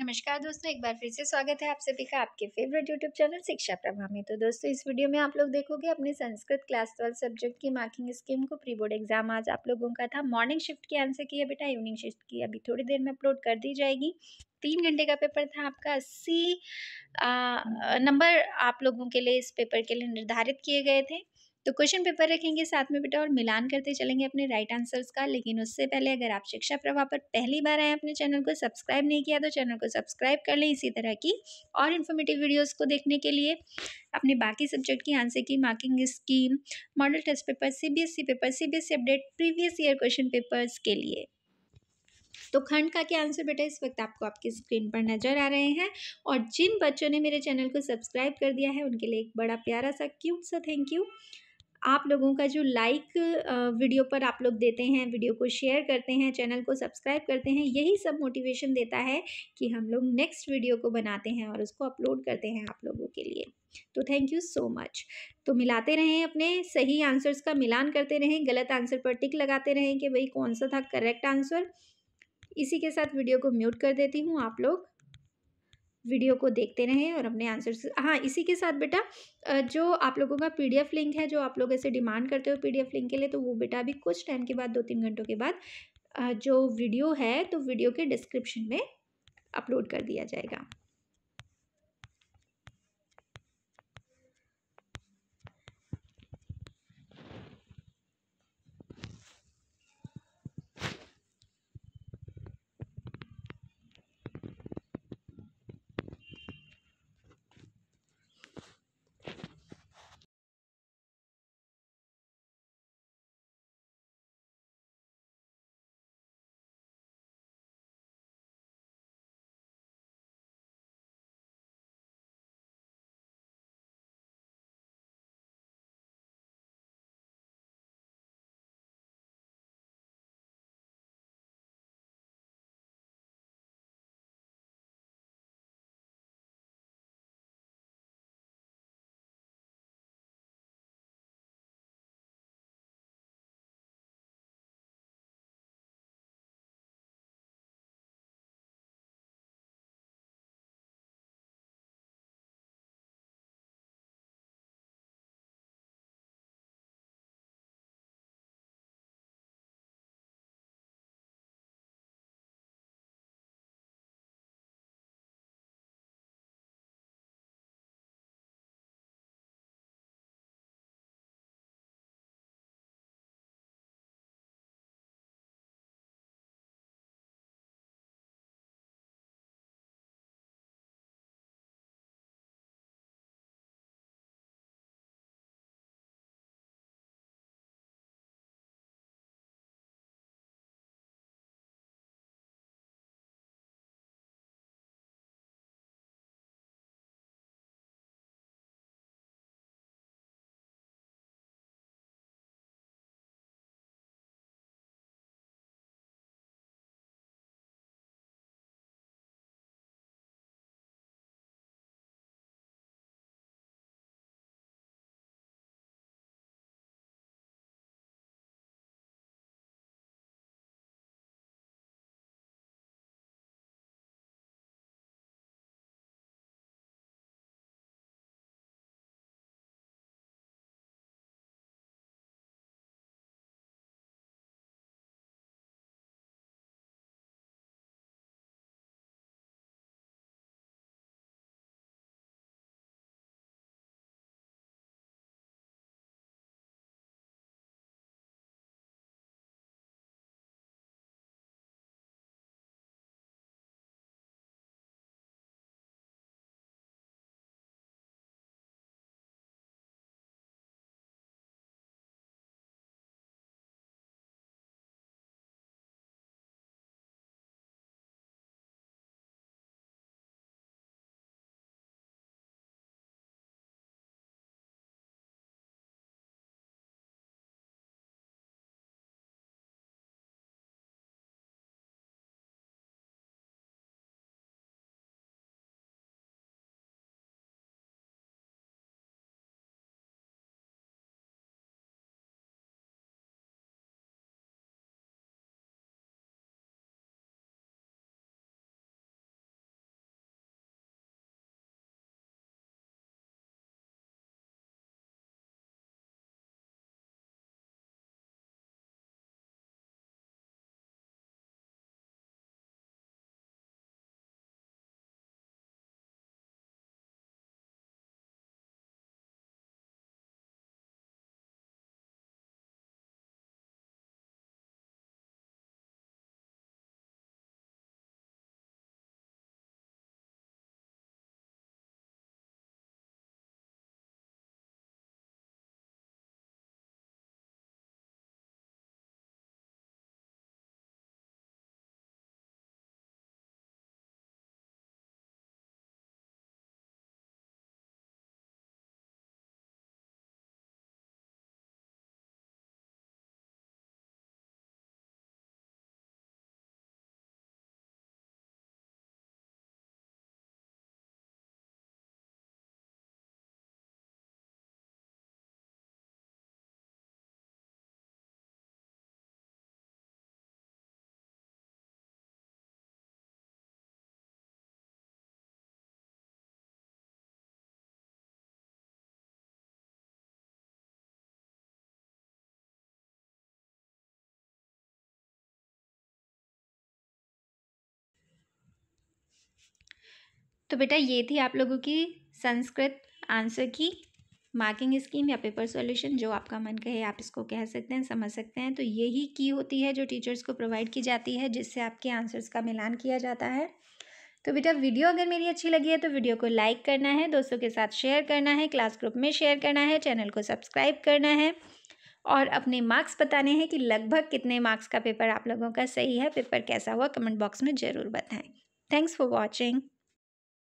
नमस्कार दोस्तों एक बार फिर से स्वागत है आप सभी का आपके फेवरेट यूट्यूब चैनल शिक्षा प्रभा में तो दोस्तों इस वीडियो में आप लोग देखोगे अपने संस्कृत क्लास ट्वेल्व सब्जेक्ट की मार्किंग स्कीम को प्री बोर्ड एग्जाम आज आप लोगों का था मॉर्निंग शिफ्ट की आंसर किया बेटा इवनिंग शिफ्ट की अभी थोड़ी देर में अपलोड कर दी जाएगी तीन घंटे का पेपर था आपका अस्सी नंबर आप लोगों के लिए इस पेपर के लिए निर्धारित किए गए थे तो क्वेश्चन पेपर रखेंगे साथ में बेटा और मिलान करते चलेंगे अपने राइट आंसर्स का लेकिन उससे पहले अगर आप शिक्षा प्रभाव पर पहली बार आए अपने चैनल को सब्सक्राइब नहीं किया तो चैनल को सब्सक्राइब कर लें इसी तरह की और इन्फॉर्मेटिव वीडियोज़ को देखने के लिए अपने बाकी सब्जेक्ट की आंसर की marking scheme model test paper सी पेपर सी update previous year question papers के लिए तो खंड का क्या आंसर बेटा इस वक्त आपको आपकी स्क्रीन पर नजर आ रहे हैं और जिन बच्चों ने मेरे चैनल को सब्सक्राइब कर दिया है उनके लिए एक बड़ा प्यारा सा क्यूट सा थैंक यू आप लोगों का जो लाइक वीडियो पर आप लोग देते हैं वीडियो को शेयर करते हैं चैनल को सब्सक्राइब करते हैं यही सब मोटिवेशन देता है कि हम लोग नेक्स्ट वीडियो को बनाते हैं और उसको अपलोड करते हैं आप लोगों के लिए तो थैंक यू सो मच तो मिलाते रहें अपने सही आंसर्स का मिलान करते रहें गलत आंसर पर टिक लगाते रहें कि भाई कौन सा था करेक्ट आंसर इसी के साथ वीडियो को म्यूट कर देती हूँ आप लोग वीडियो को देखते रहें और अपने आंसर्स हाँ इसी के साथ बेटा जो आप लोगों का पीडीएफ लिंक है जो आप लोग ऐसे डिमांड करते हो पीडीएफ लिंक के लिए तो वो बेटा अभी कुछ टाइम के बाद दो तीन घंटों के बाद जो वीडियो है तो वीडियो के डिस्क्रिप्शन में अपलोड कर दिया जाएगा तो बेटा ये थी आप लोगों की संस्कृत आंसर की मार्किंग स्कीम या पेपर सॉल्यूशन जो आपका मन कहे आप इसको कह सकते हैं समझ सकते हैं तो यही की होती है जो टीचर्स को प्रोवाइड की जाती है जिससे आपके आंसर्स का मिलान किया जाता है तो बेटा वीडियो अगर मेरी अच्छी लगी है तो वीडियो को लाइक करना है दोस्तों के साथ शेयर करना है क्लास ग्रुप में शेयर करना है चैनल को सब्सक्राइब करना है और अपने मार्क्स बताने हैं कि लगभग कितने मार्क्स का पेपर आप लोगों का सही है पेपर कैसा हुआ कमेंट बॉक्स में ज़रूर बताएँ थैंक्स फॉर वॉचिंग